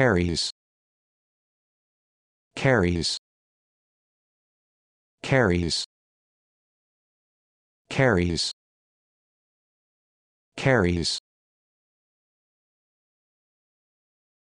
carries carries carries carries carries